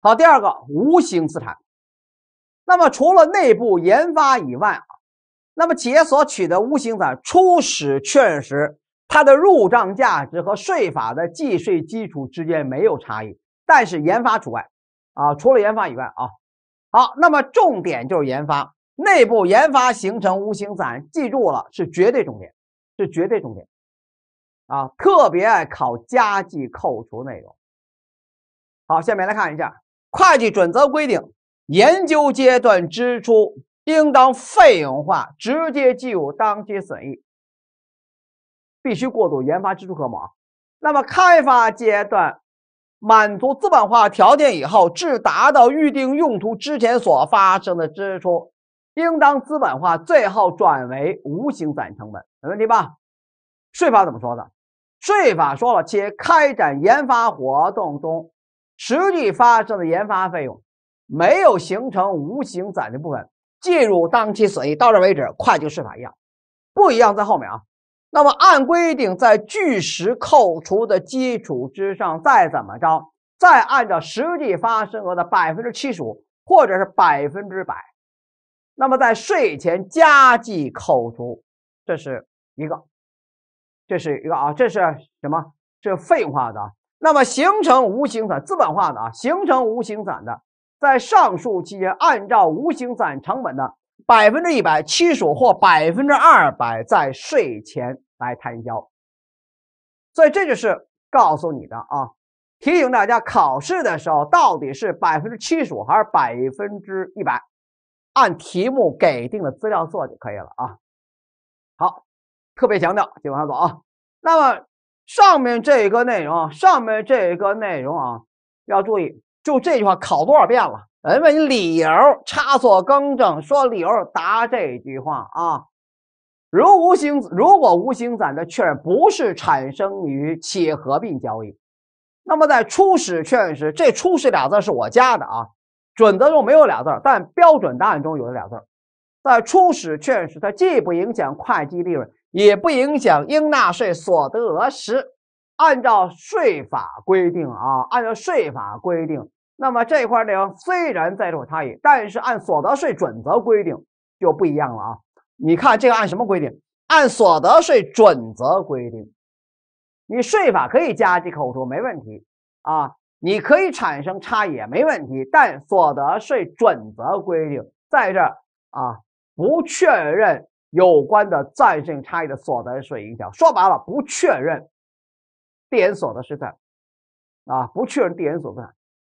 好，第二个无形资产。那么除了内部研发以外，那么企业所取得无形资产初始确认时，它的入账价值和税法的计税基础之间没有差异，但是研发除外啊。除了研发以外啊，好，那么重点就是研发，内部研发形成无形资产，记住了是绝对重点，是绝对重点啊，特别爱考加计扣除内容。好，下面来看一下。会计准则规定，研究阶段支出应当费用化，直接计入当期损益；必须过渡研发支出科目。那么，开发阶段满足资本化条件以后，至达到预定用途之前所发生的支出，应当资本化，最后转为无形资产成本，没问题吧？税法怎么说的？税法说了，企业开展研发活动中，实际发生的研发费用，没有形成无形攒的部分，计入当期损益。到这为止，会计是法一样，不一样在后面啊。那么，按规定，在据实扣除的基础之上，再怎么着，再按照实际发生额的百分之七十或者是百分之百，那么在税前加计扣除，这是一个，这是一个啊，这是什么？这是废话的啊。那么形成无形资产化的啊，形成无形资产的，在上述期间按照无形资产成本的百分之一百七十五或百分之二百在税前来摊销。所以这就是告诉你的啊，提醒大家考试的时候到底是百分之七十五还是百分之一百，按题目给定的资料做就可以了啊。好，特别强调，接着往下走啊。那么。上面这个内容，上面这个内容啊，要注意，就这句话考多少遍了？人问你理由，差错更正，说理由，答这句话啊。如无形如果无形资产的确认不是产生于企业合并交易，那么在初始确认时，这“初始”俩字是我加的啊，准则中没有俩字但标准答案中有俩字在初始确认时，它既不影响会计利润。也不影响应纳税所得额时，按照税法规定啊，按照税法规定，那么这块容虽然在这差异，但是按所得税准则规定就不一样了啊。你看这个按什么规定？按所得税准则规定，你税法可以加计扣除，没问题啊，你可以产生差异，没问题，但所得税准则规定在这儿啊，不确认。有关的暂时差异的所得税影响，说白了不确认递延所得税，的啊，不确认递延所得税。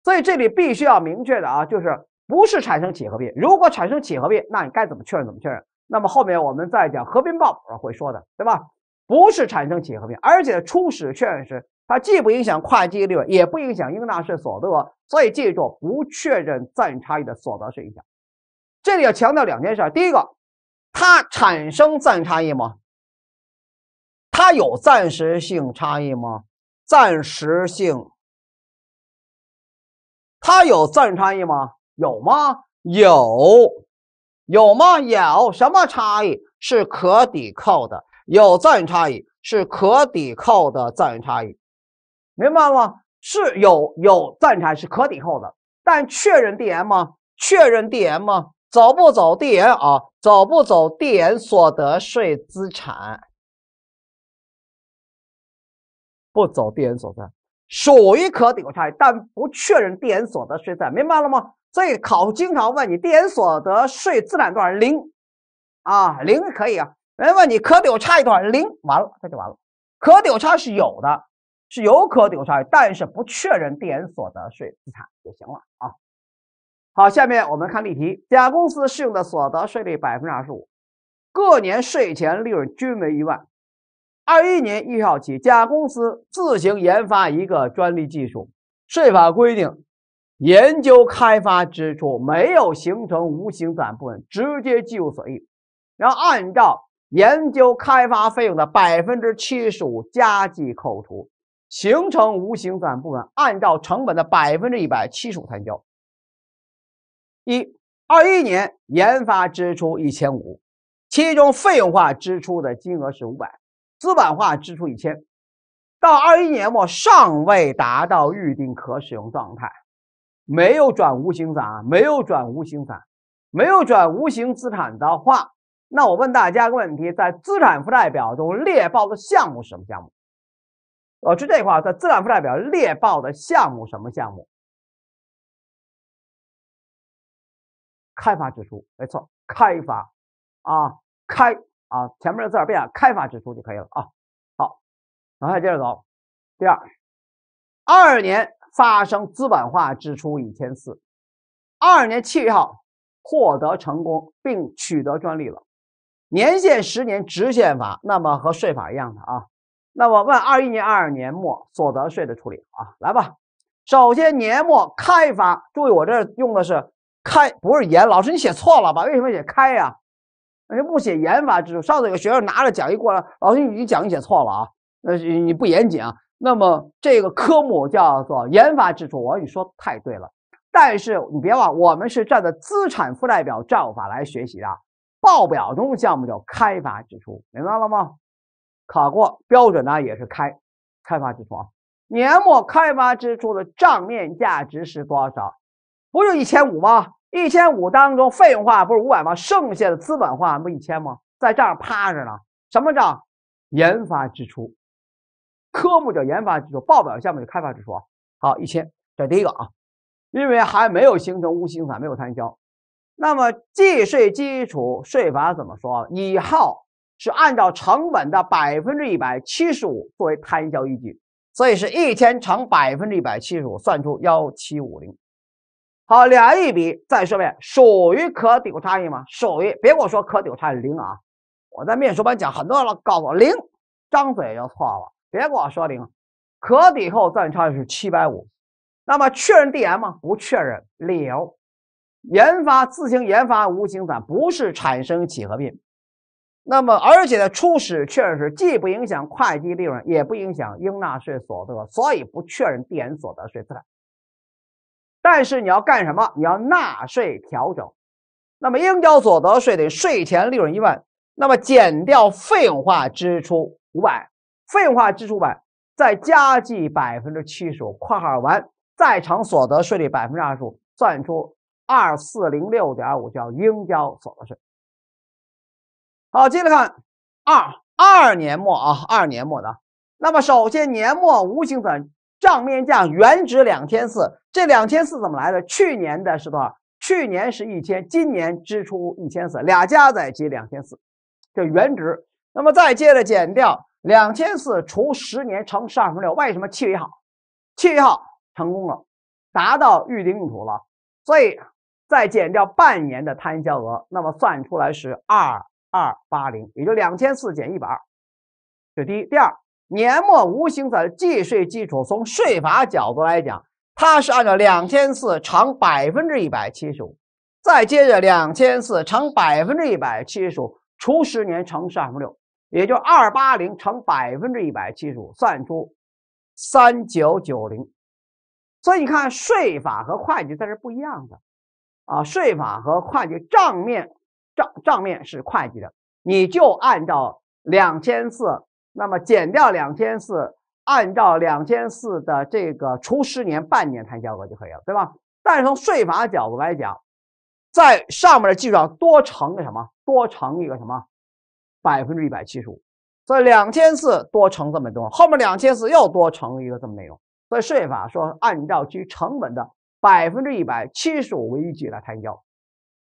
所以这里必须要明确的啊，就是不是产生企业合并。如果产生企业合并，那你该怎么确认怎么确认。那么后面我们再讲合并报表会说的，对吧？不是产生企业合并，而且初始确认时，它既不影响会计利润，也不影响应纳税所得额，所以记住，不确认暂差异的所得税影响。这里要强调两件事，第一个。它产生暂差异吗？它有暂时性差异吗？暂时性。它有暂差异吗？有吗？有。有吗？有什么差异是可抵扣的？有暂差异是可抵扣的暂差异，明白了吗？是有有暂差是可抵扣的，但确认 D M，确认 D M。走不走递延啊？走不走递延所得税资产？不走递延所得税，属于可抵扣差异，但不确认递延所得税资产，明白了吗？所以考经常问你递延所得税资产多少零啊？零可以啊。人问你可抵扣差异多少零？完了，这就完了。可抵扣差是有的，是有可抵扣差，但是不确认递延所得税资产就行了啊。好，下面我们看例题。甲公司适用的所得税率百分之二十五，各年税前利润均为一万。二一年一号起，甲公司自行研发一个专利技术。税法规定，研究开发支出没有形成无形资产部分直接计入损益，然后按照研究开发费用的百分之七十五加计扣除；形成无形资产部分，按照成本的百分之一百七十五摊销。一二一年研发支出一千五，其中费用化支出的金额是五百，资本化支出一千。到二一年末尚未达到预定可使用状态，没有转无形资产，没有转无形资产，没有转无形资产的话，那我问大家个问题，在资产负债表中列报的项目是什么项目？哦、说这块在资产负债表列报的项目什么项目？开发支出，没错，开发，啊开啊，前面的字儿变，开发支出就可以了啊。好，往下接着走。第二，二年发生资本化支出一千四，二年七月号获得成功并取得专利了，年限十年，直线法，那么和税法一样的啊。那么问二一年、二二年末所得税的处理啊，来吧。首先年末开发，注意我这用的是。开不是严，老师你写错了吧？为什么写开呀？那不写研发支出。上次有个学生拿着讲义过来，老师你讲义写错了啊？是你不严谨啊。那么这个科目叫做研发支出，跟你说太对了。但是你别忘，我们是站在资产负债表账法来学习的，报表中项目叫开发支出，明白了吗？考过标准呢也是开开发支出。啊，年末开发支出的账面价值是多少？不就一千五吗？一千五当中费用化不是五百吗？剩下的资本化不一千吗？在这儿趴着呢，什么账？研发支出，科目叫研发支出，报表项目叫开发支出啊。好，一千，这第一个啊。因为还没有形成无形资产，没有摊销。那么计税基础税法怎么说？以后是按照成本的百分之一百七十五作为摊销依据，所以是一千乘百分之一百七十五，算出幺七五零。好，俩亿比再说一遍，属于可抵扣差异吗？属于，别跟我说可抵扣差异零啊！我在面试班讲，很多人告诉我零，张嘴就错了，别跟我说零，可抵扣暂差是七百五。那么确认递延吗？不确认，理由：研发自行研发无形资产不是产生几何并，那么而且呢，初始确认是既不影响会计利润，也不影响应纳税所得，所以不确认递延所得税资产。但是你要干什么？你要纳税调整，那么应交所得税的税前利润一万，那么减掉费用化支出五百，费用化支出百，再加计百分之七十五（括号完），在场所得税率百分之二十五，算出二四零六点五，叫应交所得税。好，接着看二二年末啊，二年末的，那么首先年末无形资产。账面价原值两千四，这两千四怎么来的？去年的是多少？去年是一千，今年支出一千四，俩加在一起两千四，这原值。那么再接着减掉两千四除十年乘十二分六，为什么七尾号？七尾号成功了，达到预定用途了，所以再减掉半年的摊销额，那么算出来是二二八零，也就两千四减一百二。这第一，第二。年末无形的计税基础，从税法角度来讲，它是按照两千四乘百分之一百七十五，再接着两千四乘百分之一百七十五除十年乘十二分六，也就二八零乘百分之一百七十五，算出三九九零。所以你看，税法和会计它是不一样的啊，税法和会计账面账账面是会计的，你就按照两千四。那么减掉两千四，按照两千四的这个除十年半年摊销额就可以了，对吧？但是从税法角度来讲，在上面的基础上多乘个什么？多乘一个什么？百分之一百七十五。所以两千四多乘这么多，后面两千四又多乘一个这么内容。所以税法说按照其成本的百分之一百七十五为依据来摊销，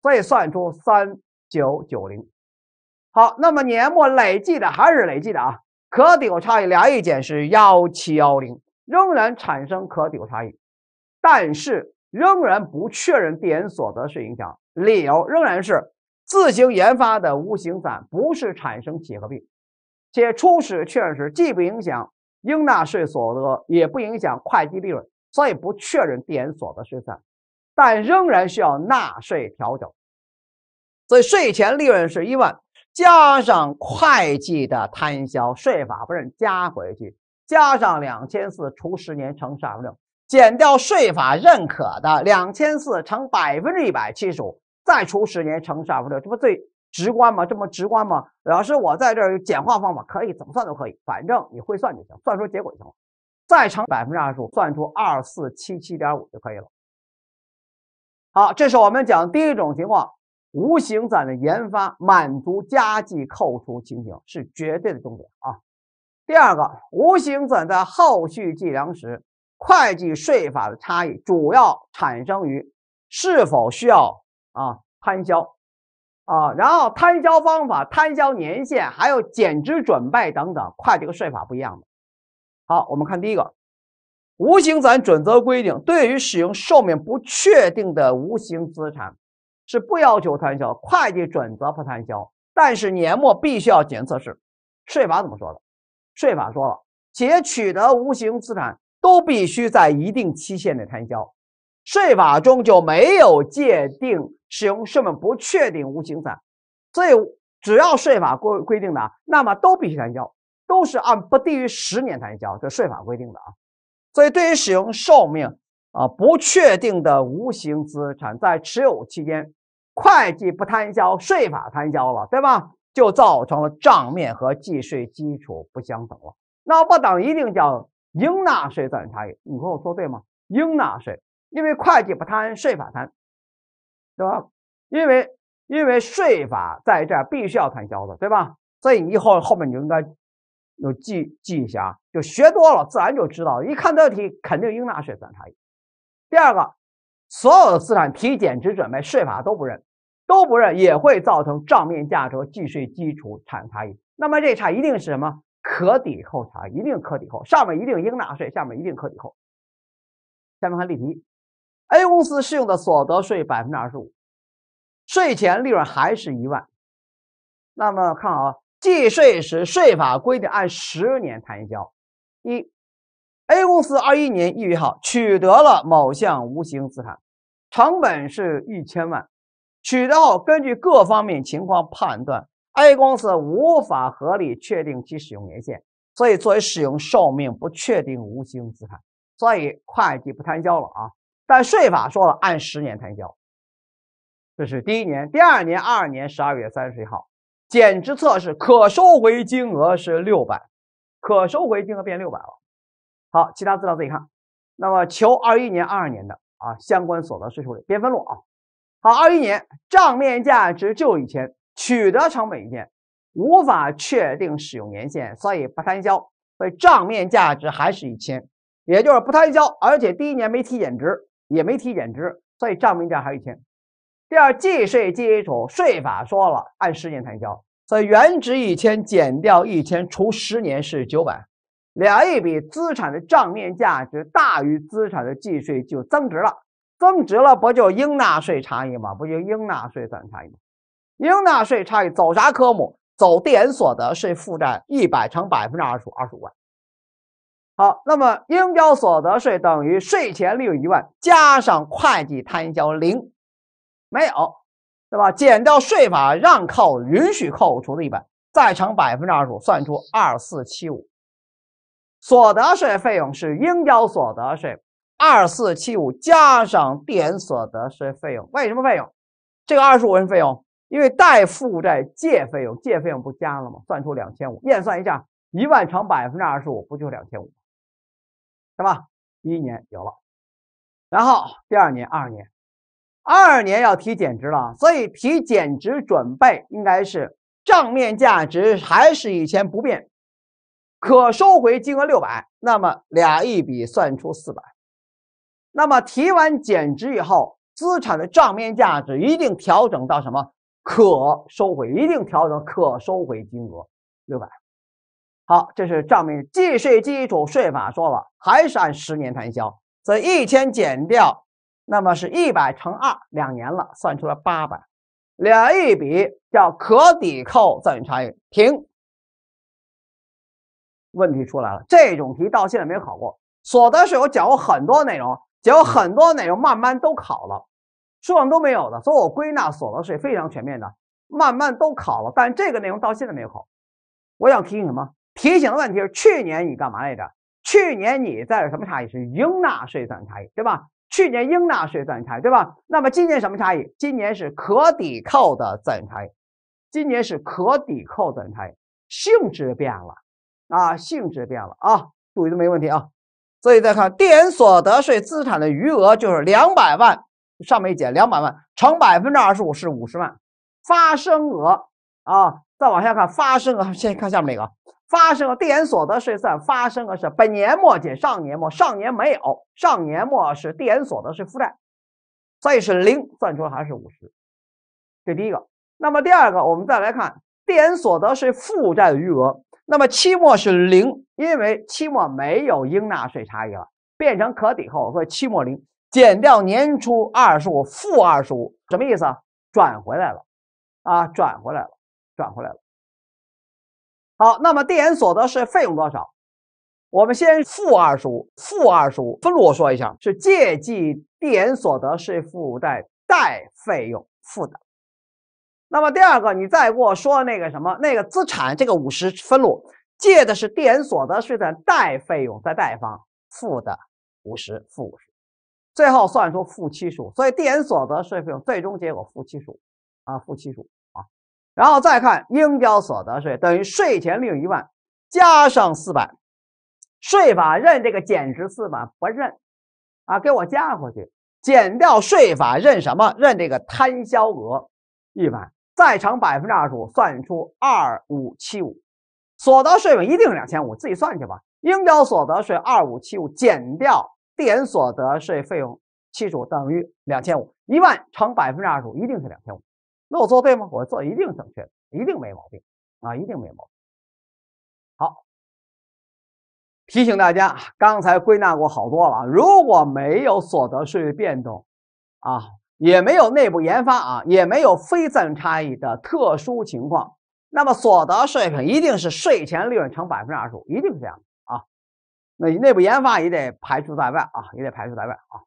所以算出三九九零。好，那么年末累计的还是累计的啊？可抵扣差异，俩亿减是幺七幺零，仍然产生可抵扣差异，但是仍然不确认递延所得税影响，理由仍然是自行研发的无形资产不是产生企业合并，且初始确认时既不影响应纳税所得，也不影响会计利润，所以不确认递延所得税，但仍然需要纳税调整，所以税前利润是一万。加上会计的摊销税法不认加回去，加上两千四除十年乘十二分六，减掉税法认可的两千四乘百分之一百七十五再除十年乘十二分六，这不最直观吗？这么直观吗？老师，我在这儿有简化方法，可以怎么算都可以，反正你会算就行，算出结果就行了。再乘百分之二十五，算出二四七七点五就可以了。好，这是我们讲第一种情况。无形资产的研发满足加计扣除情形是绝对的重点啊。第二个，无形资产在后续计量时，会计税法的差异主要产生于是否需要啊摊销啊，然后摊销方法、摊销年限，还有减值准备等等，会计和税法不一样的。好，我们看第一个，无形资产准则规定，对于使用寿命不确定的无形资产。是不要求摊销，会计准则不摊销，但是年末必须要检测是。税法怎么说的？税法说了，且取得无形资产都必须在一定期限内摊销。税法中就没有界定使用什么不确定无形资产，所以只要税法规规定的，那么都必须摊销，都是按不低于十年摊销。这税法规定的啊，所以对于使用寿命。啊，不确定的无形资产在持有期间，会计不摊销，税法摊销了，对吧？就造成了账面和计税基础不相等了。那不等一定叫应纳税暂时差异，你和我说对吗？应纳税，因为会计不摊，税法摊，对吧？因为因为税法在这必须要摊销的，对吧？所以你后后面你应该有记记一下啊，就学多了自然就知道，一看这题肯定应纳税暂时差异。第二个，所有的资产提减值准备，税法都不认，都不认也会造成账面价值和计税基础产生差异。那么这差一定是什么？可抵扣差，一定可抵扣。上面一定应纳税，下面一定可抵扣。下面看例题，A 公司适用的所得税百分之二十五，税前利润还是一万。那么看啊，计税时税法规定按十年摊销。一 A 公司二一年一月一号取得了某项无形资产，成本是一千万。取得后，根据各方面情况判断，A 公司无法合理确定其使用年限，所以作为使用寿命不确定无形资产。所以会计不摊销了啊。但税法说了，按十年摊销。这是第一年，第二年二二年十二月三十一号减值测试，可收回金额是六百，可收回金额变六百了。好，其他资料自己看。那么求21年、22年的啊相关所得税处理，编分录啊。好，21年账面价值就一千，取得成本一千，无法确定使用年限，所以不摊销，所以账面价值还是一千，也就是不摊销，而且第一年没提减值，也没提减值，所以账面价还有一千。第二，计税基础税法说了按十年摊销，所以原值一千减掉一千除十年是九百。两亿笔资产的账面价值大于资产的计税，就增值了。增值了，不就应纳税差异吗？不就应纳税算差异吗？应纳税差异走啥科目？走点所得税负债一百乘百分之二十五，二十五万。好，那么应交所得税等于税前利润一万加上会计摊销零，没有，对吧？减掉税法让扣允许扣除的一百，再乘百分之二十五，算出二四七五。所得税费用是应交所得税二四七五加上点所得税费用，为什么费用？这个二十五是费用，因为贷负债借费用，借费用不加了吗？算出两千五，验算一下，一万乘百分之二十五不就两千五，是吧？一年有了，然后第二年二年，二年要提减值了，所以提减值准备应该是账面价值还是以前不变。可收回金额六百，那么俩一笔算出四百，那么提完减值以后，资产的账面价值一定调整到什么？可收回，一定调整可收回金额六百。好，这是账面。计税基础税法说了，还是按十年摊销，所以一千减掉，那么是一百乘二两年了，算出了八百，俩一笔叫可抵扣暂与差异。停。问题出来了，这种题到现在没有考过。所得税我讲过很多内容，讲过很多内容，慢慢都考了，书上都没有的。所以我归纳所得税非常全面的，慢慢都考了。但这个内容到现在没有考。我想提醒什么？提醒的问题是：去年你干嘛来着？去年你在什么差异？是应纳税算差异，对吧？去年应纳税算差异，对吧？那么今年什么差异？今年是可抵扣的算差异，今年是可抵扣算差异，性质变了。啊，性质变了啊，注意都没问题啊，所以再看递延所得税资产的余额就是两百万，上一减两百万乘百分之二十五是五十万，发生额啊，再往下看发生额，先看下面那个发生额，递延所得税算发生额是本年末减上年末，上年没有，上年末是递延所得税负债，所以是零，算出来还是五十，这第一个。那么第二个，我们再来看递延所得税负债的余额。那么期末是零，因为期末没有应纳税差异了，变成可抵扣，所以期末零减掉年初二十五负二十五，什么意思啊？转回来了，啊，转回来了，转回来了。好，那么递延所得税费用多少？我们先负二十五，负二十五分录我说一下，是借记递延所得税负债，贷费用负的。那么第二个，你再给我说那个什么，那个资产这个五十分录借的是递延所得税的贷费用在贷方负的五十负五十，最后算出负七十五，所以递延所得税费用最终结果负七十五啊负七十五啊，然后再看应交所得税等于税前利用一万加上四百，税法认这个减值四百不认啊，给我加回去，减掉税法认什么？认这个摊销额一百，再乘百分之二十五，算出二五七五，所得税额一定是两千五，自己算去吧。应交所得税二五七五减掉递延所得税费用七十五，等于两千五。一万乘百分之二十五一定是两千五。那我做对吗？我做一定正确，一定没毛病啊，一定没毛病。好，提醒大家，刚才归纳过好多了。如果没有所得税变动，啊。也没有内部研发啊，也没有非自然差异的特殊情况，那么所得税率一定是税前利润乘百分之二十五，一定是这样的啊。那内部研发也得排除在外啊，也得排除在外啊。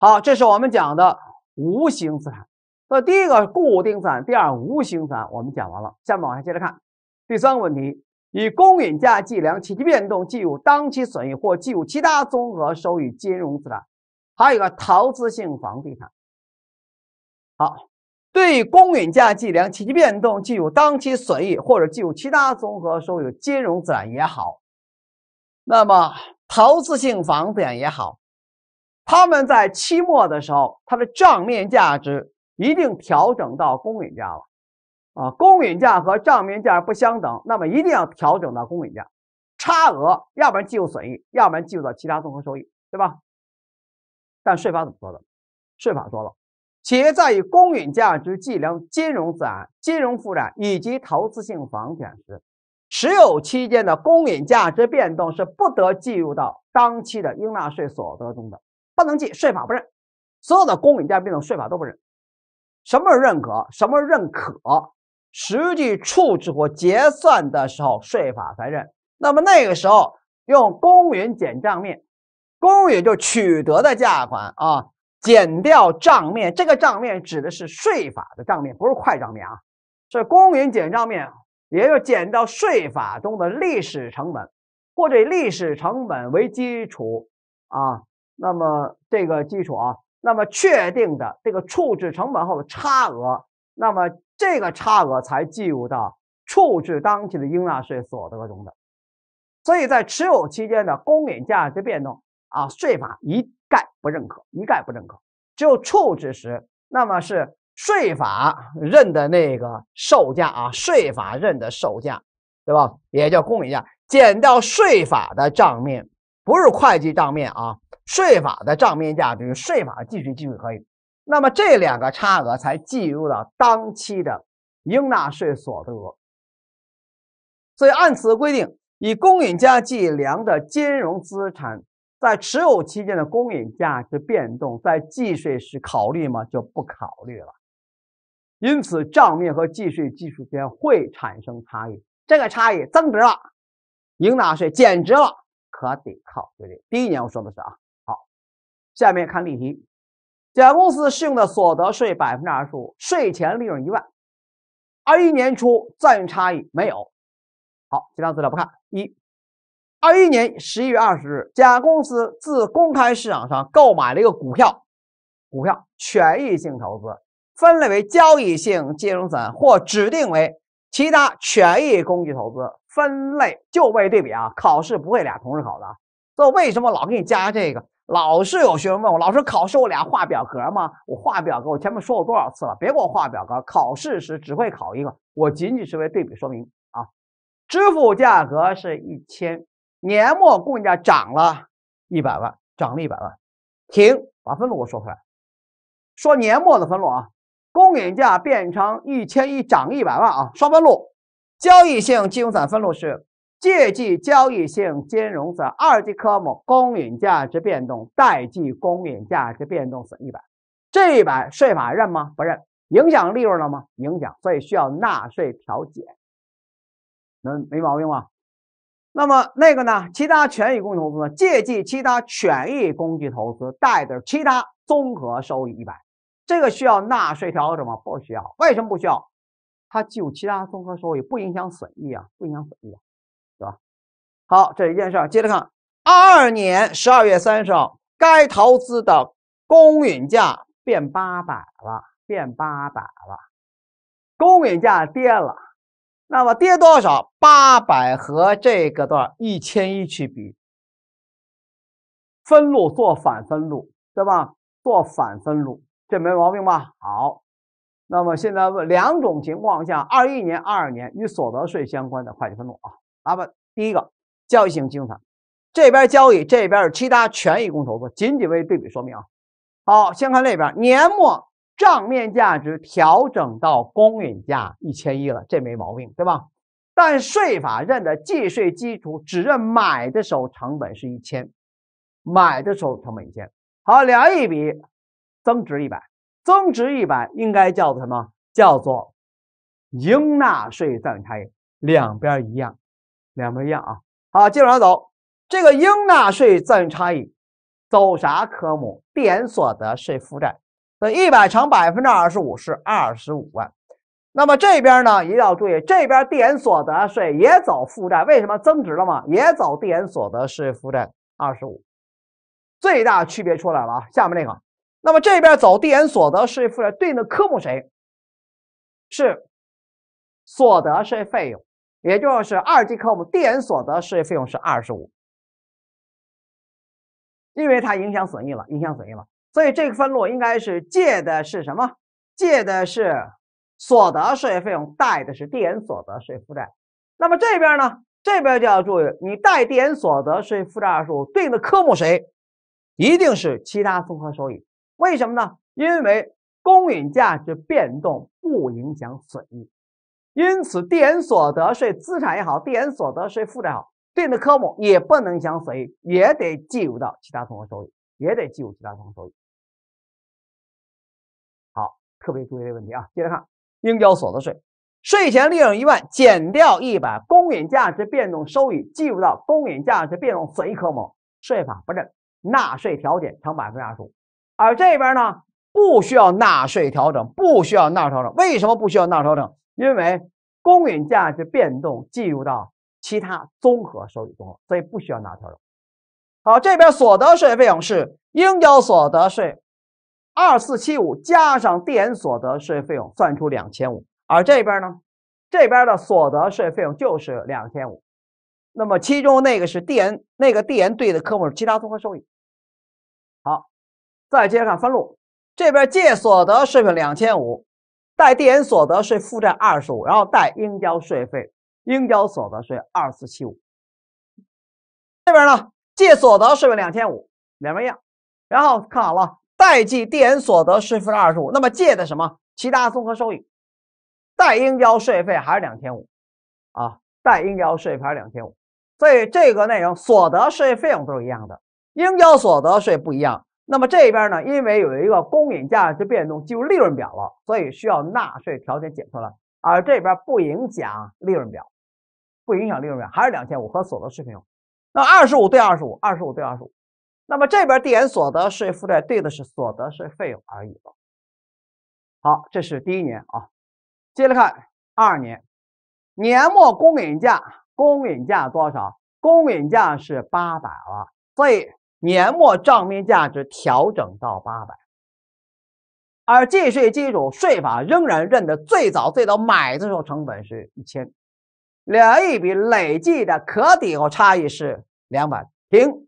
好，这是我们讲的无形资产。那第一个固定资产，第二无形资产，我们讲完了，下面往下接着看第三个问题：以公允价计量其变动计入当期损益或计入其他综合收益金融资产。还有一个投资性房地产，好，对公允价计量，其变动计入当期损益或者计入其他综合收益，金融资产也好，那么投资性房地产也好，他们在期末的时候，它的账面价值一定调整到公允价了啊，公允价和账面价不相等，那么一定要调整到公允价，差额，要不然计入损益，要不然计入到其他综合收益，对吧？但税法怎么说的？税法说了，企业在以公允价值计量金融资产、金融负债以及投资性房地产时，持有期间的公允价值变动是不得计入到当期的应纳税所得中的，不能计。税法不认，所有的公允价值变动税法都不认。什么是认可？什么是认可？实际处置或结算的时候，税法才认。那么那个时候用公允减账面。公允就取得的价款啊，减掉账面，这个账面指的是税法的账面，不是快账面啊。是公允减账面，也就减掉税法中的历史成本，或者以历史成本为基础啊。那么这个基础啊，那么确定的这个处置成本后的差额，那么这个差额才计入到处置当期的应纳税所得中的。所以在持有期间的公允价值变动。啊，税法一概不认可，一概不认可。只有处置时，那么是税法认的那个售价啊，税法认的售价，对吧？也叫公允价，减掉税法的账面，不是会计账面啊，税法的账面价值，税法继续继续可以。那么这两个差额才计入到当期的应纳税所得。额。所以按此规定，以公允价计量的金融资产。在持有期间的公允价值变动，在计税时考虑吗？就不考虑了。因此，账面和计税基础间会产生差异。这个差异增值了，应纳税；减值了，可得考对不对？第一年我说的是啊，好。下面看例题。甲公司适用的所得税百分之二十五，税前利润一万。二一年初暂差异没有。好，其他资料不看。一。二一年十一月二十日，甲公司自公开市场上购买了一个股票，股票权益性投资分类为交易性金融资产或指定为其他权益工具投资分类就位对比啊，考试不会俩同时考的，所以为什么老给你加这个？老是有学生问我，老师考试我俩画表格吗？我画表格，我前面说过多少次了，别给我画表格，考试时只会考一个，我仅仅是为对比说明啊，支付价格是一千。年末供应价涨了一百万，涨了一百万，停，把分录我说出来。说年末的分录啊，公允价变成一千一，涨一百万啊。双分录，交易性金融资产分录是借记交易性金融资产二级科目公允价值变动，代记公允价值变动损一百。这一百税法认吗？不认。影响利润了吗？影响。所以需要纳税调减。能没毛病吗？那么那个呢？其他权益工具投资呢？借记其他权益工具投资，贷的其他综合收益一百，这个需要纳税调整吗？不需要。为什么不需要？它就其他综合收益不影响损益啊，不影响损益啊，对吧？好，这一件事。接着看二二年十二月三十号，该投资的公允价变八百了，变八百了，公允价跌了。那么跌多少？八百和这个多少一千一去比，分录做反分录，对吧？做反分录，这没毛病吧？好，那么现在问两种情况下，二一年、二二年与所得税相关的会计分录啊。那么第一个交易性清算，这边交易，这边是其他权益公投资，仅仅为对比说明啊。好，先看那边年末。账面价值调整到公允价一千亿了，这没毛病，对吧？但税法认的计税基础只认买的时候成本是一千，买的时候成本一千。好，两亿比，增值一百，增值一百应该叫做什么？叫做应纳税暂差异，两边一样，两边一样啊。好，接着往下走，这个应纳税暂差异走啥科目？点所得税负债。所以一百乘百分之二十五是二十五万，那么这边呢一定要注意，这边递延所得税也走负债，为什么增值了嘛？也走递延所得税负债二十五，最大区别出来了啊。下面那个，那么这边走递延所得税负债对应的科目谁？是所得税费用，也就是二级科目递延所得税费用是二十五，因为它影响损益了，影响损益了。所以这个分录应该是借的是什么？借的是所得税费用，贷的是递延所得税负债。那么这边呢？这边就要注意，你贷递延所得税负债数对应的科目谁？一定是其他综合收益。为什么呢？因为公允价值变动不影响损益，因此递延所得税资产也好，递延所得税负债好，对应的科目也不能响损益，也得计入到其他综合收益，也得计入其他综合收益。特别注意这个问题啊，接着看应交所得税，税前利润一万减掉一百，公允价值变动收益计入到公允价值变动损益科目，税法不认，纳税调整乘百分之二十五。而这边呢，不需要纳税调整，不需要纳税调整。为什么不需要纳税调整？因为公允价值变动计入到其他综合收益中了，所以不需要纳税调整。好，这边所得税费用是应交所得税。二四七五加上递延所得税费用，算出两千五。而这边呢，这边的所得税费用就是两千五。那么其中那个是递延，那个递延对的科目是其他综合收益。好，再接着看分录，这边借所得税费两千五，贷递延所得税负债二十五，然后贷应交税费、应交所得税二四七五。这边呢，借所得税费两千五，两边一样。然后看好了。代计递延所得税率二十五，那么借的什么其他综合收益，代应交税费还是两千五啊？代应交税费还是两千五。所以这个内容所得税费用都是一样的，应交所得税不一样。那么这边呢，因为有一个公允价值变动计入利润表了，所以需要纳税调节解出来，而这边不影响利润表，不影响利润表还是两千五和所得税费用。那二十五对二十五，二十五对二十五。那么这边递延所得税负债对的是所得税费用而已了。好，这是第一年啊。接着看二年，年末公允价，公允价多少？公允价是八百万，所以年末账面价值调整到八百。而计税基础税法仍然认的最早最早买的时候成本是一千，两亿笔累计的可抵扣差异是两百。停。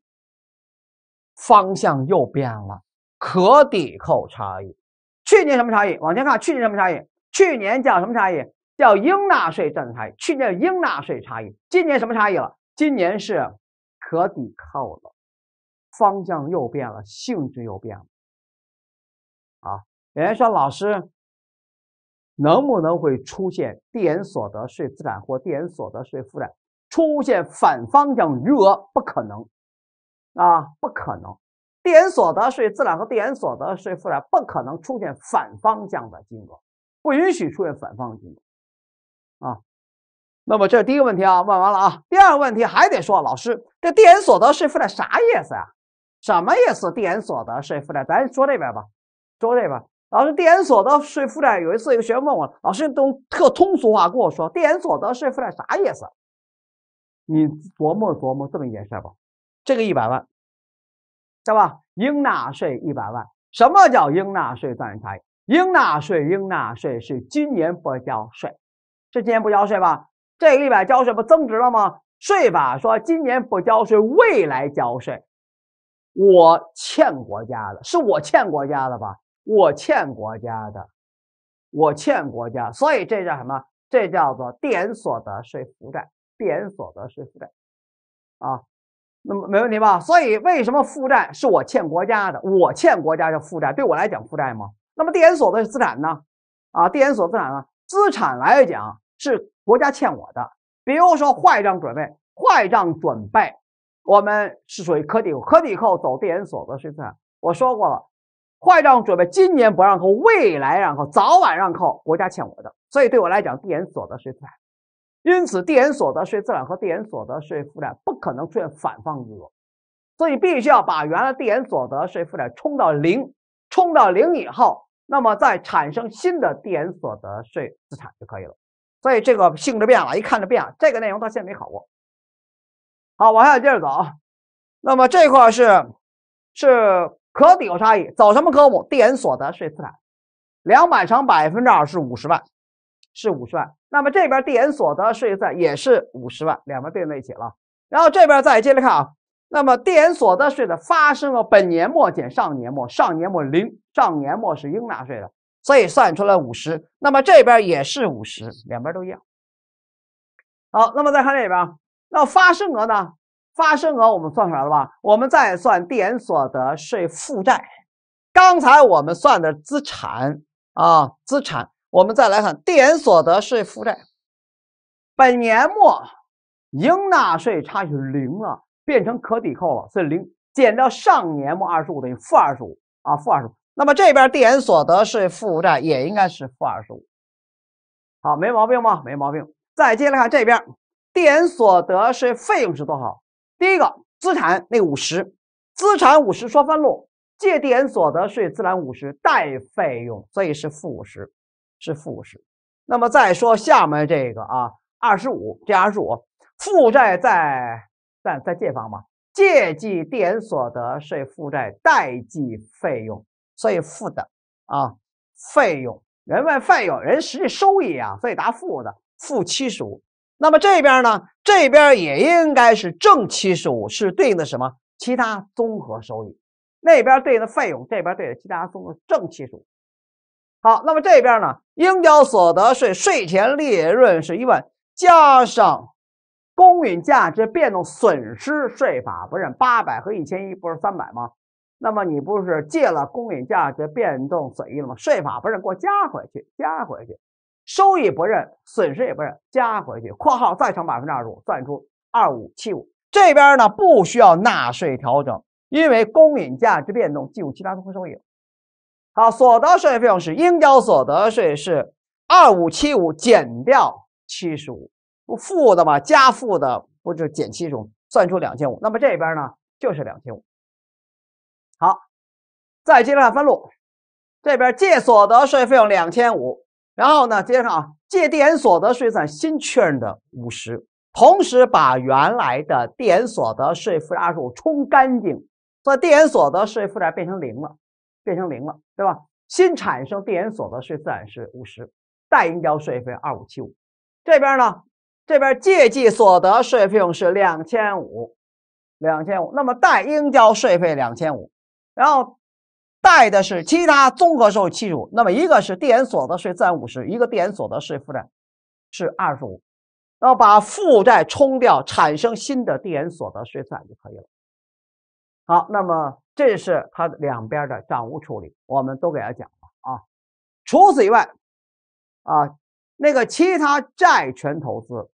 方向又变了，可抵扣差异。去年什么差异？往前看，去年什么差异？去年叫什么差异？叫应纳税策差。异。去年应纳税差异，今年什么差异了？今年是可抵扣了，方向又变了，性质又变了。啊，有人说老师，能不能会出现递延所得税资产或递延所得税负债出现反方向余额？不可能。啊，不可能，递延所得税资产和递延所得税负债不可能出现反方向的金额，不允许出现反方向金额。啊，那么这是第一个问题啊，问完了啊。第二个问题还得说，老师，这递延所得税负债啥意思呀？什么意思？递延所得税负债，咱说这边吧，说这边。老师，递延所得税负债，有一次一个学员问我，老师都特通俗话跟我说，递延所得税负债啥意思？你琢磨琢磨这么一件事吧。这个一百万，对吧？应纳税一百万，什么叫应纳税？大差？应纳税，应纳税是今年不交税，是今年不交税吧？这个一百交税不增值了吗？税法说今年不交税，未来交税，我欠国家的，是我欠国家的吧？我欠国家的，我欠国家，所以这叫什么？这叫做递延所得税负债，递延所得税负债，啊。那么没问题吧？所以为什么负债是我欠国家的？我欠国家叫负债，对我来讲负债吗？那么递延所得税资产呢？啊，递延所得税资产呢？资产来讲是国家欠我的。比如说坏账准备，坏账准备，我们是属于可抵可抵扣，走递延所得税资产。我说过了，坏账准备今年不让扣，未来让扣，早晚让扣，国家欠我的，所以对我来讲递延所得税资产。因此，递延所得税资产和递延所得税负债不可能出现反方向，所以必须要把原来递延所得税负债冲到零，冲到零以后，那么再产生新的递延所得税资产就可以了。所以这个性质变了一看就变，了。这个内容到现在没考过。好，往下接着走，那么这块是是可抵扣差异，走什么科目？递延所得税资产，两百乘百分之二是五十万，是五十万。那么这边递延所得税在也是五十万，两边对应一起了。然后这边再接着看啊，那么递延所得税的发生了本年末减上年末，上年末零，上年末是应纳税的，所以算出来五十。那么这边也是五十，两边都一样。好，那么再看这边那发生额呢？发生额我们算出来了吧？我们再算递延所得税负债。刚才我们算的资产啊，资产。我们再来看递延所得税负债，本年末应纳税差是零了，变成可抵扣了，是零，减掉上年末二十五等于负二十五啊，负二十五。那么这边递延所得税负债也应该是负二十五，好，没毛病吧？没毛病。再接来看这边递延所得税费用是多少？第一个资产那五十，资产五十说翻路，借递延所得税自然五十，贷费用，所以是负五十。是负十。那么再说下面这个啊，二十五加二十五，负债在在在借方嘛，借记递延所得税负债，贷记费用，所以负的啊，费用，人问费用，人实际收益啊，所以答负的，负七十五。那么这边呢，这边也应该是正七十五，是对应的什么？其他综合收益，那边对应的费用，这边对应其他综合正七十五。好，那么这边呢？应交所得税税前利润是一万，加上公允价值变动损失，税法不认八百和一千一，不是三百吗？那么你不是借了公允价值变动损益了吗？税法不认，给我加回去，加回去，收益不认，损失也不认，加回去，括号再乘百分之二十五，算出二五七五。这边呢不需要纳税调整，因为公允价值变动计入其他综合收益。好，所得税费用是应交所得税是二五七五减掉七十五，不负的嘛？加负的不就减七十五，算出两千五。那么这边呢就是两千五。好，再接着分录，这边借所得税费用两千五，然后呢接着啊借递延所得税算新确认的五十，同时把原来的递延所得税负债二十五冲干净，所以递延所得税负债变成零了。变成零了，对吧？新产生递延所得税资产是五十，代应交税费二五七五。这边呢，这边借记所得税费用是两千五，两千五。那么代应交税费两千五，然后贷的是其他综合收益十五。那么一个是递延所得税资产五十，一个递延所得税负债是二十五。然后把负债冲掉，产生新的递延所得税资产就可以了。好，那么。这是它两边的账务处理，我们都给它讲了啊。除此以外，啊，那个其他债权投资，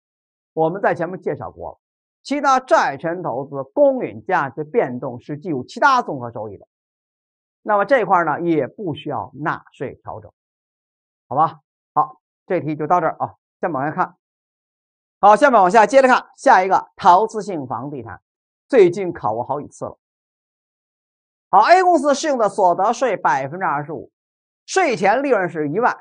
我们在前面介绍过了。其他债权投资公允价值变动是计入其他综合收益的，那么这一块呢也不需要纳税调整，好吧？好，这题就到这儿啊。面往下看，好，下面往下接着看下一个，投资性房地产，最近考过好几次了。好，A 公司适用的所得税百分之二十五，税前利润是一万。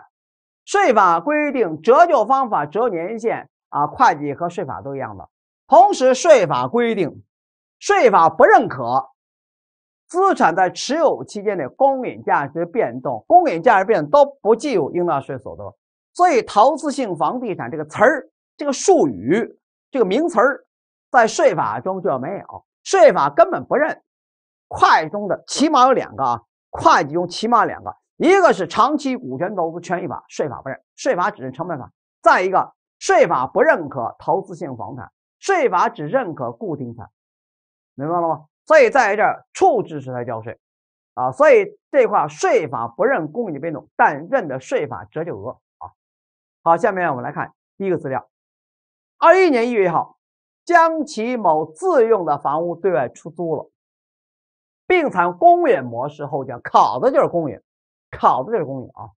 税法规定折旧方法、折旧年限啊，会计和税法都一样的。同时，税法规定，税法不认可资产在持有期间的公允价值变动，公允价值变动都不计入应纳税所得。所以，投资性房地产这个词儿、这个术语、这个名词儿，在税法中就没有，税法根本不认。计中的起码有两个啊，会计中起码两个，一个是长期股权投资权益法，税法不认，税法只认成本法；再一个税法不认可投资性房产，税法只认可固定资产，明白了吗？所以在这儿处置时才交税啊。所以这块税法不认公允变动，但认的税法折旧额啊。好，下面我们来看第一个资料：二一年一月一号，将其某自用的房屋对外出租了。并采用公允模式后，讲考的就是公允，考的就是公允啊！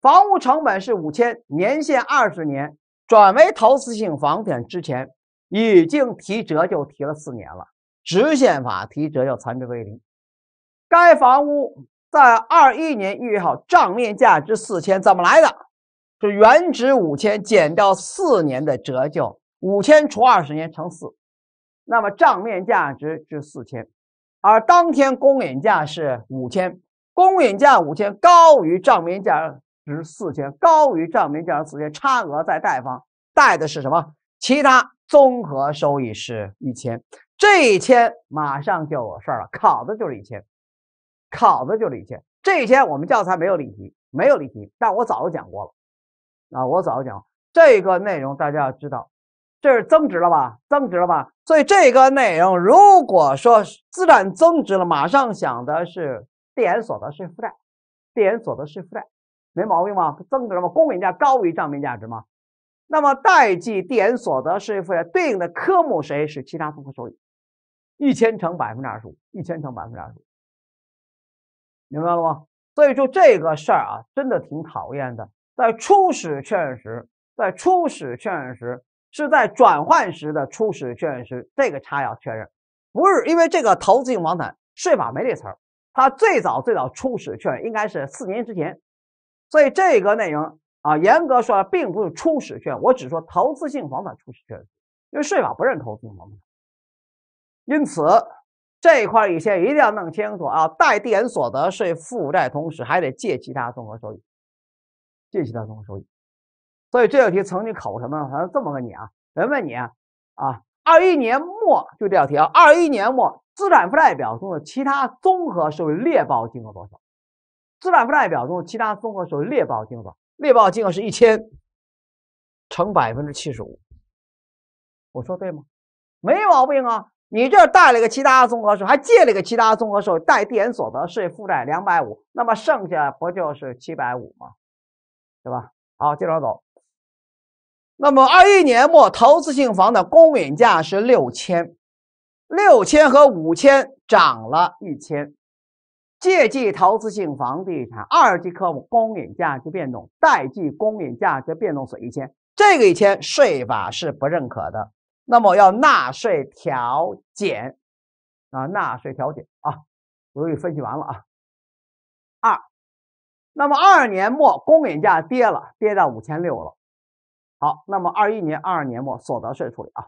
房屋成本是五千，年限二十年，转为投资性房地产之前已经提折旧提了四年了。直线法提折，旧残值为零。该房屋在二一年一月一号账面价值四千，怎么来的？是原值五千减掉四年的折旧，五千除二十年乘四，那么账面价值是四千。而当天公允价是五千，公允价五千高于账面价值四千，高于账面价值四千，差额在贷方，贷的是什么？其他综合收益是一千，这一千马上就有事了，考的就是一千，考的就是一千，这一千我们教材没有例题，没有例题，但我早就讲过了，啊，我早就讲这个内容，大家要知道。这是增值了吧？增值了吧？所以这个内容，如果说资产增值了，马上想的是递延所得税负债。递延所得税负债，没毛病吧？增值嘛，公允价高于账面价值嘛。那么代记递延所得税负债对应的科目谁是其他综合收益？一千乘百分之二十五，一千乘百分之二十五，明白了吗？所以就这个事儿啊，真的挺讨厌的。在初始确认时，在初始确认时。是在转换时的初始确认时，这个差要确认，不是因为这个投资性房产税法没这词儿，它最早最早初始确认应该是四年之前，所以这个内容啊，严格说并不是初始确认，我只说投资性房产初始确认，因为税法不认投资性房产，因此这块以前一定要弄清楚啊，带地人所得税负债同时还得借其他综合收益，借其他综合收益。所以这道题曾经考过什么呢？反正这么问你啊，人问你啊，啊，二一年末就这道题啊，二一年末资产负债表中的其他综合收益列报金额多少？资产负债表中的其他综合收益列报金额，列报金额是一千乘百分之七十五，我说对吗？没毛病啊，你这带了个其他综合收益，还借了个其他综合收益，带递延所得税负债两百五，那么剩下不就是七百五吗？对吧？好，接着走。那么二一年末投资性房的公允价是六千，六千和五千涨了一千，借记投资性房地产二级科目公允价值变动，贷记公允价值变动损一千，这个一千税法是不认可的，那么要纳税调减啊，纳税调减啊，我给你分析完了啊。二，那么二年末公允价跌了，跌到五千六了。好，那么二一年、二二年末所得税处理啊。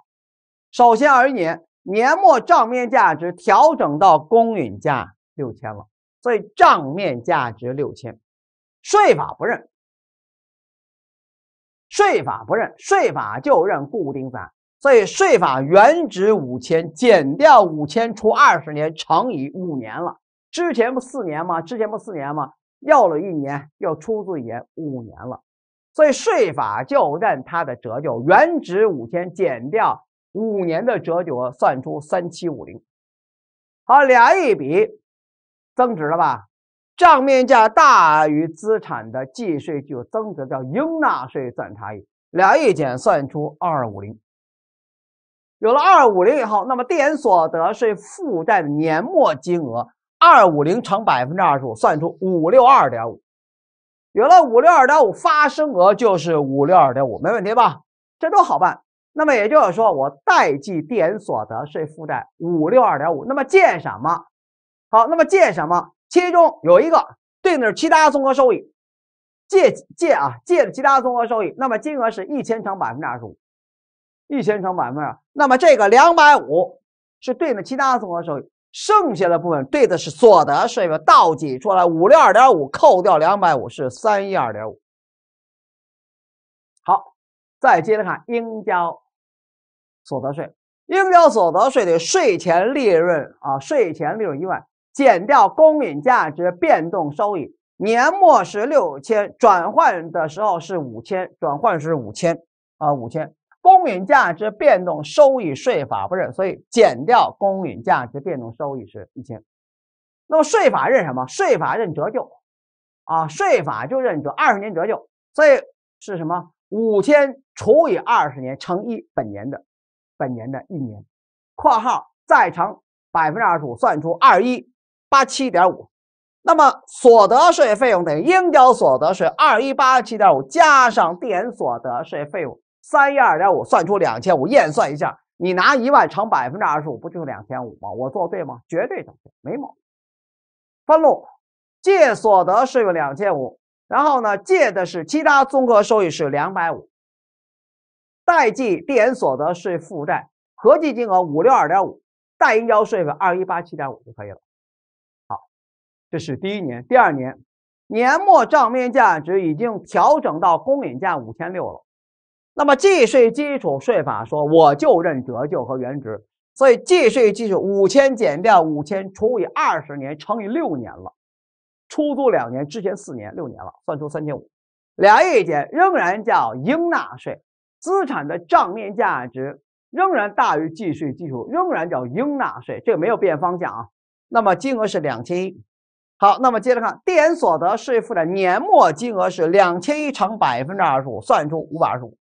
首先，二一年年末账面价值调整到公允价六千了，所以账面价值六千，税法不认，税法不认，税法就认固定三，所以税法原值五千减掉五千除二十年乘以五年了，之前不四年吗？之前不四年吗？要了一年，要出资年，五年了。所以税法就认它的折旧原值五千减掉五年的折旧，算出三七五零。好，俩一比，增值了吧？账面价大于资产的计税具有增值叫应纳税算差异。俩一减，算出二五零。有了二五零以后，那么递延所得税负债的年末金额二五零乘百分之二十五，算出五六二点五。有了五六二点五发生额就是五六二点五，没问题吧？这都好办。那么也就是说，我代计个所得税负债五六二点五。那么借什么？好，那么借什么？其中有一个对应是其他综合收益，借借啊，借的其他综合收益，那么金额是一千乘百分之二十五，一千乘百分之二，那么这个两百五是对的其他综合收益。剩下的部分对的是所得税嘛？倒挤出来五六二点五，扣掉两百五是三一二点五。好，再接着看应交所得税。应交所得税的税前利润啊，税前利润一万，减掉公允价值变动收益，年末是六千，转换的时候是五千，转换是五千啊，五千。公允价值变动收益税法不认，所以减掉公允价值变动收益是一千。那么税法认什么？税法认折旧啊，税法就认折二十年折旧，所以是什么？五千除以二十年乘以本年的，本年的一年，括号再乘百分之二十五，算出二一八七点五。那么所得税费用等于应交所得税二一八七点五加上递延所得税费用。三一二点五算出两千五，验算一下，你拿一万乘百分之二十五，不就是两千五吗？我做对吗？绝对正确，没毛病。分录借所得税费用两千五，然后呢借的是其他综合收益是两百五，贷记递延所得税负债，合计金额五六二点五，代应交税费二一八七点五就可以了。好，这是第一年，第二年年末账面价值已经调整到公允价五千六了。那么计税基础税法说我就认折旧和原值，所以计税基础五千减掉五千除以二十年乘以六年了，出租两年之前四年六年了，算出三千五，俩亿减仍然叫应纳税资产的账面价值仍然大于计税基础，仍然叫应纳税，这个没有变方向啊。那么金额是两千一，好，那么接着看电所得税负的年末金额是两千一乘百分之二十五，算出五百二十五。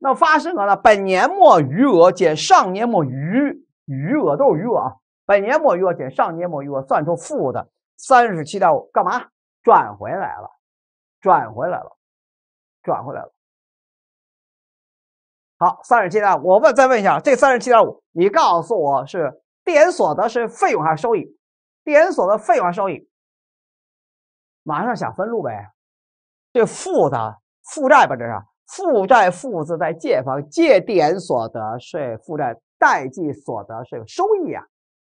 那发生额呢？本年末余额减上年末余余额都是余额啊。本年末余额减上年末余额，算出负的三十七点五，干嘛？转回来了，转回来了，转回来了。好，三十七点，我问再问一下，这三十七点五，你告诉我是递延所得是费用还是收益？递延所得费用还是收益？马上想分录呗，这负的负债吧，这是。负债负资在借方，借点所得税负债代记所得税收益啊，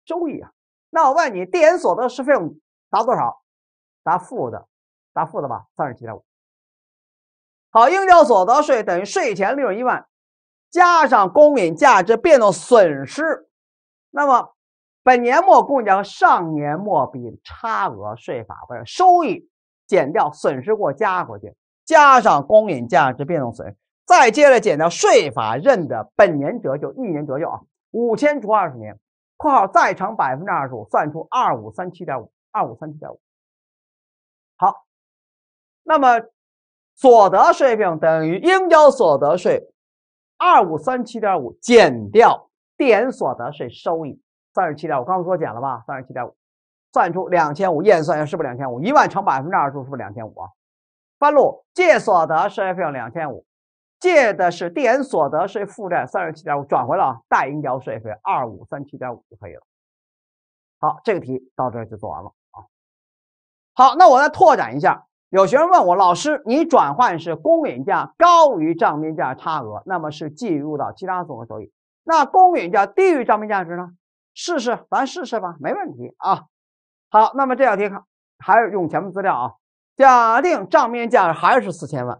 收益啊。那我问你，点所得税费用答多少？答负的，答负的吧，三十七点五。好，应交所得税等于税前利润一万加上公允价值变动损失，那么本年末公允价和上年末比差额税法者收益减掉损失给我加过去。加上公允价值变动损，失，再接着减掉税法认的本年折旧，一年折旧啊，五千除二十年，括号再乘百分之二十五，算出二五三七点五，二五三七点五。好，那么所得税并等于应交所得税二五三七点五减掉点所得税收益三十七点五，刚才说减了吧，三十七点五，算出两千五，验算一下是不是两千五，一万乘百分之二十五是不是两千五啊？半路借所得税费用两千五，借的是递延所得税负债三十七点五，转回了代应交税费二五三七点五就可以了。好，这个题到这就做完了啊。好，那我再拓展一下，有学生问我老师，你转换是公允价高于账面价差额，那么是计入到其他综合收益。那公允价低于账面价值呢？试试，咱试试吧，没问题啊。好，那么这道题看还是用前面资料啊。假定账面价还是四千万，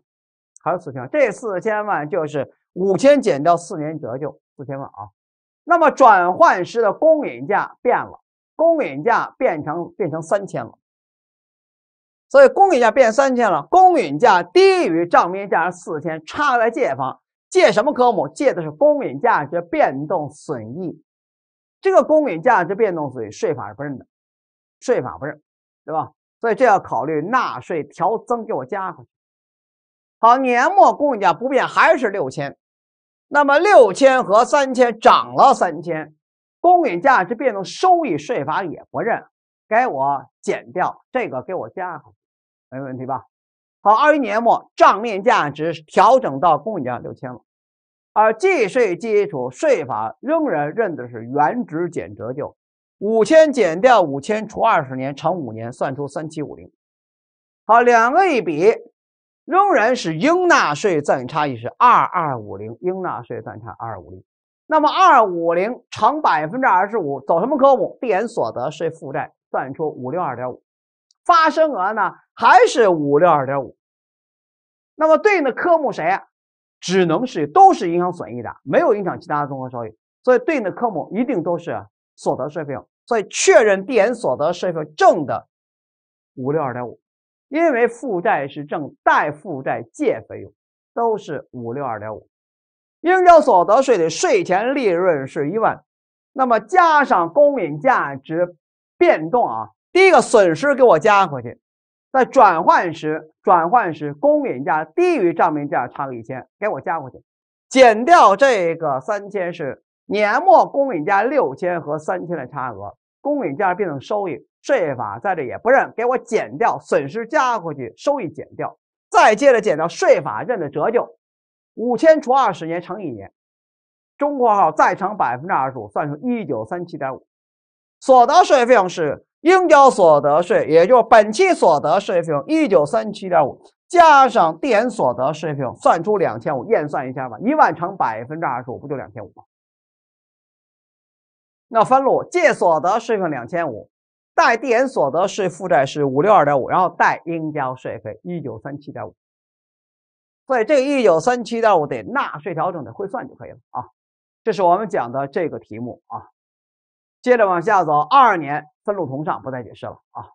还是四千万，这四千万就是五千减掉四年折旧四千万啊。那么转换时的公允价变了，公允价变成变成三千了，所以公允价变三千了，公允价低于账面价四千，差在借方，借什么科目？借的是公允价值变动损益，这个公允价值变动损益税法是不认的，税法不认，对吧？所以这要考虑纳税调增，给我加回去。好，年末公允价不变，还是六千。那么六千和三千涨了三千，公允价值变动收益税法也不认，给我减掉，这个给我加回去，没问题吧？好，二一年末账面价值调整到公允价六千了，而计税基础税法仍然认的是原值减折旧。五千减掉五千除二十年乘五年，算出三七五零。好，两个一比，仍然是应纳税暂差异是二二五零，应纳税暂差二二五零。那么二五零乘百分之二十五，走什么科目？延所得税负债，算出五六二点五。发生额呢，还是五六二点五。那么对应的科目谁？只能是都是影响损益的，没有影响其他的综合收益，所以对应的科目一定都是所得税费用。所以确认递延所得税是正的五六二点五，因为负债是正，贷负债借费用都是五六二点五。应交所得税的税前利润是一万，那么加上公允价值变动啊，第一个损失给我加回去，在转换时转换时公允价低于账面价差个一千，给我加回去，减掉这个三千是。年末公允价六千和三千的差额，公允价变动收益税法在这也不认，给我减掉损失加回去，收益减掉，再接着减掉税法认的折旧，五千除二十年乘一年，中括号再乘百分之二十五，算出一九三七点五，所得税费用是应交所得税，也就是本期所得税费用一九三七点五加上递延所得税费用，算出两千五，验算一下吧，一万乘百分之二十五不就两千五吗？那分录借所得税税两千五，贷递延所得税负债是五六二点五，然后贷应交税费一九三七点五，所以这个一九三七点五得纳税调整得会算就可以了啊。这是我们讲的这个题目啊，接着往下走，二二年分录同上，不再解释了啊。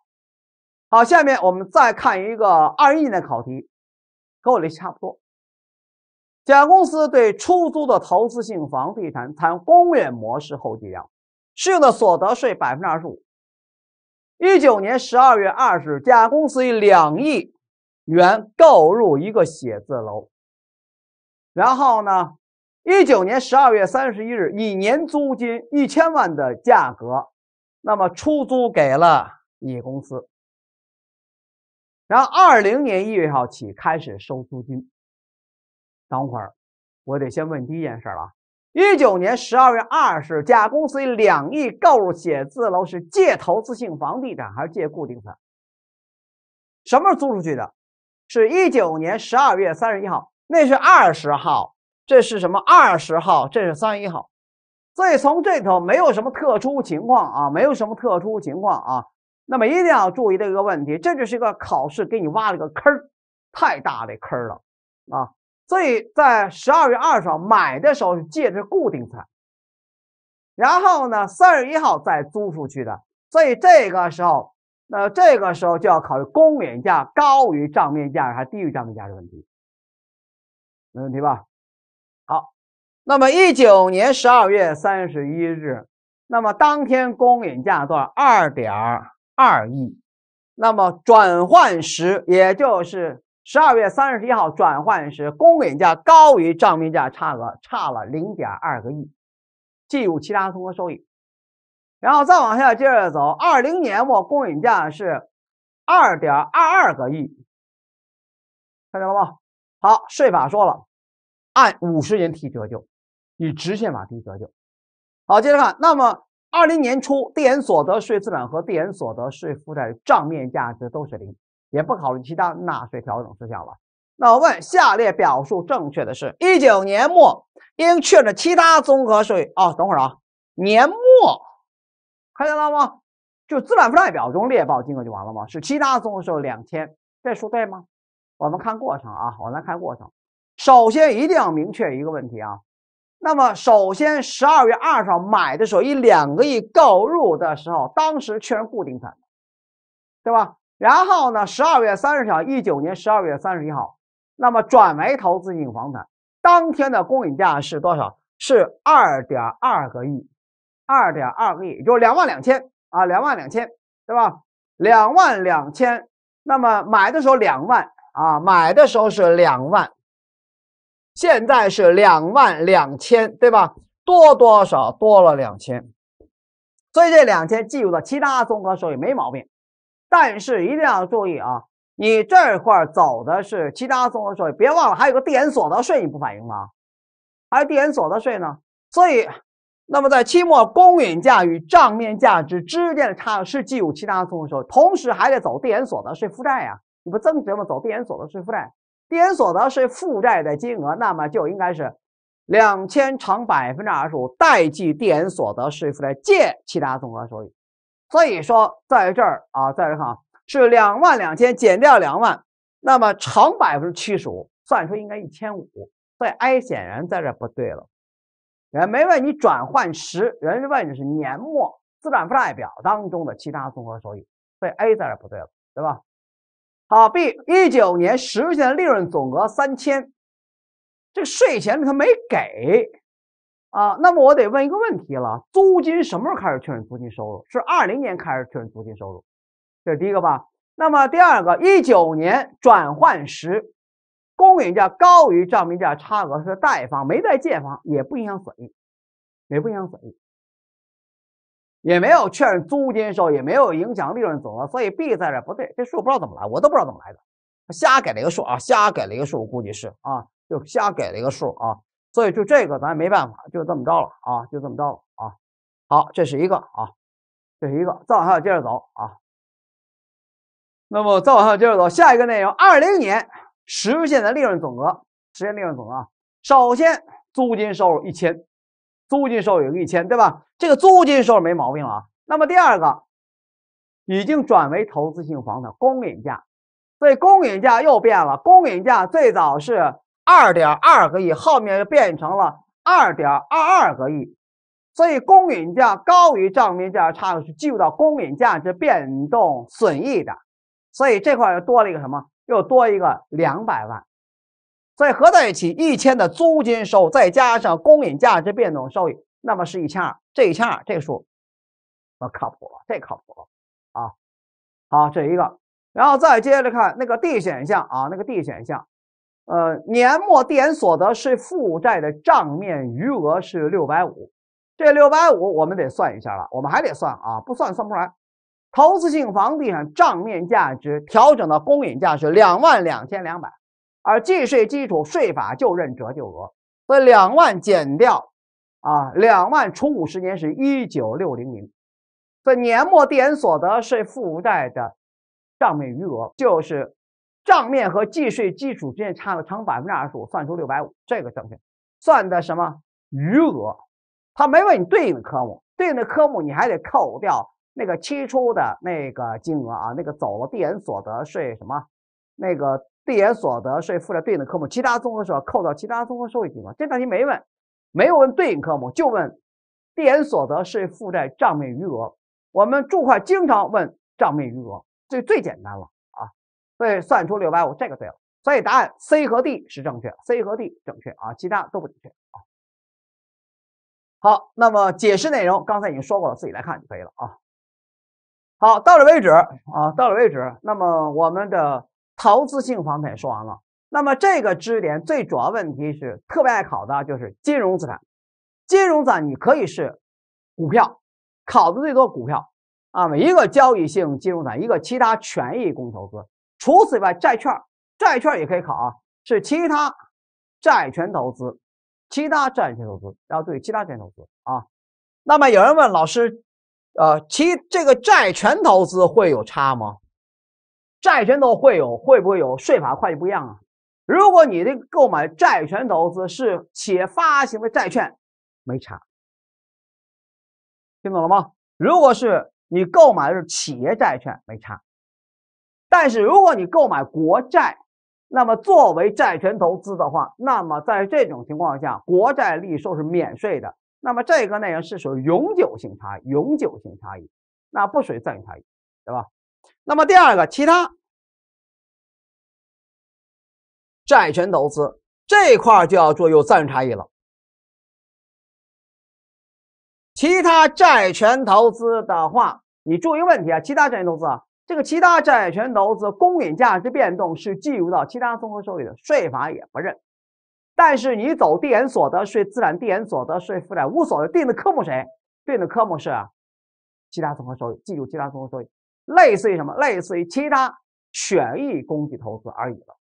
好，下面我们再看一个二一年的考题，和我这差不多。甲公司对出租的投资性房地产采用公允模式后计量。适用的所得税百分之二十五。一九年十二月二十日，甲公司以两亿元购入一个写字楼。然后呢，一九年十二月三十一日，以年租金一千万的价格，那么出租给了乙公司。然后二零年一月一号起开始收租金。等会儿，我得先问第一件事了。一九年十二月二十，甲公司以两亿购入写字楼，是借投资性房地产还是借固定资产？什么时候租出去的？是一九年十二月三十一号，那是二十号，这是什么？二十号，这是三十一号，所以从这头没有什么特殊情况啊，没有什么特殊情况啊。那么一定要注意这个问题，这就是一个考试给你挖了个坑儿，太大的坑儿了啊。所以在十二月二十号买的时候是借着固定摊，然后呢三十一号再租出去的，所以这个时候，那这个时候就要考虑公允价高于账面价还是低于账面价的问题，没问题吧？好，那么一九年十二月三十一日，那么当天公允价少？二点二亿，那么转换时也就是。十二月三十一号转换时，公允价高于账面价差额差了零点二个亿，计入其他综合收益。然后再往下接着走，二零年末公允价是二点二二个亿，看见了吗？好，税法说了，按五十年提折旧，以直线法提折旧。好，接着看，那么二零年初，递延所得税资产和递延所得税负债账面价值都是零。也不考虑其他纳税调整事项了。那我问，下列表述正确的是：一九年末应确认其他综合税哦。等会儿啊，年末，看见了吗？就资产负债表中列报金额就完了吗？是其他综合税两千，这说对吗？我们看过程啊，我们来看过程。首先一定要明确一个问题啊。那么首先，十二月二十号买的时候以两个亿购入的时候，当时确认固定资产，对吧？然后呢？十二月三十号，一九年十二月三十一号，那么转为投资性房产，当天的公允价是多少？是二点二个亿，二点二个亿，就是两万两千啊，两万两千，对吧？两万两千。那么买的时候两万啊，买的时候是两万，现在是两万两千，对吧？多多少多了两千，所以这两千计入到其他综合收益，没毛病。但是一定要注意啊，你这块走的是其他综合收益，别忘了还有个递延所得税，你不反映吗？还有递延所得税呢。所以，那么在期末公允价与账面价值之间的差额是计入其他综合收益，同时还得走递延所得税负债呀。你不增值吗？走递延所得税负债，递延所得税负债的金额，那么就应该是两千乘百分之二十五，贷记递延所得税负债，借其他综合收益。所以说，在这儿啊，在这看啊，是两万两千减掉两万，那么乘百分之七十，算出应该一千五。所以 A 显然在这不对了，人没问你转换时，人问的是年末资产负债表当中的其他综合收益。所以 A 在这不对了，对吧？好，B 一九年实现利润总额三千，这个税前他没给。啊，那么我得问一个问题了：租金什么时候开始确认租金收入？是二零年开始确认租金收入，这是第一个吧？那么第二个，一九年转换时，公允价高于账面价差额是贷方，没在借方，也不影响损益，也不影响损益，也没有确认租金收也没有影响利润总额，所以 B 在这不对，这数不知道怎么来，我都不知道怎么来的，瞎改了一个数啊，瞎改了一个数，我估计是啊，就瞎改了一个数啊。所以就这个咱没办法，就这么着了啊，就这么着了啊。好，这是一个啊，这是一个。再往下接着走啊。那么再往下接着走，下一个内容，二零年实现的利润总额，实现利润总额啊。首先，租金收入一千，租金收入一千，对吧？这个租金收入没毛病啊。那么第二个，已经转为投资性房的公允价，所以公允价又变了。公允价最早是。二点二个亿，后面又变成了二点二二个亿，所以公允价高于账面价差额是计入到公允价值变动损益的，所以这块又多了一个什么？又多一个两百万，所以合在一起一千的租金收，再加上公允价值变动收益，那么是一千二。这一千二，这数我靠谱了，这靠谱了啊！好，这一个，然后再接着看那个 D 选项啊，那个 D 选项。呃，年末递延所得税负债的账面余额是六百五，这六百五我们得算一下了，我们还得算啊，不算算不出来。投资性房地产账面价值调整的公允价值两万两千两百，而计税基础税法就认折旧额，所以两万减掉，啊，两万除五十年是一九六零零，这年末递延所得税负债的账面余额就是。账面和计税基础之间差了乘百分之二十五，算出六百五，这个正确。算的什么余额？他没问你对应的科目，对应的科目你还得扣掉那个期初的那个金额啊，那个走了递延所得税什么那个递延所得税负债对应的科目，其他综合社扣到其他综合收益地方。这道题没问，没有问对应科目，就问递延所得税负债账面余额。我们注会经常问账面余额，这最简单了。对，算出六百五，这个对了。所以答案 C 和 D 是正确，C 和 D 正确啊，其他都不正确啊。好，那么解释内容刚才已经说过了，自己来看就可以了啊。好，到此为止啊，到此为止。那么我们的投资性房产说完了。那么这个知识点最主要问题是特别爱考的，就是金融资产。金融资产你可以是股票，考的最多股票啊，一个交易性金融资产，一个其他权益公投资。除此以外，债券，债券也可以考啊，是其他债权投资，其他债权投资，要注意其他债权投资啊。那么有人问老师，呃，其这个债权投资会有差吗？债权投会有会不会有税法会计不一样啊？如果你这购买债权投资是企业发行的债券，没差。听懂了吗？如果是你购买的是企业债券，没差。但是，如果你购买国债，那么作为债权投资的话，那么在这种情况下，国债利收是免税的。那么这个内容是属于永久性差异，永久性差异，那不属于暂时差异，对吧？那么第二个，其他债权投资这块就要做有暂时差异了。其他债权投资的话，你注意问题啊，其他债权投资啊。这个其他债权投资公允价值变动是计入到其他综合收益的税法也不认，但是你走递延所得税资产、递延所得税负债无所谓，定的科目谁？定的科目是啊，其他综合收益，计入其他综合收益，类似于什么？类似于其他权益工具投资而已了。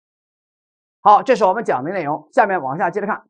好，这是我们讲的内容，下面往下接着看。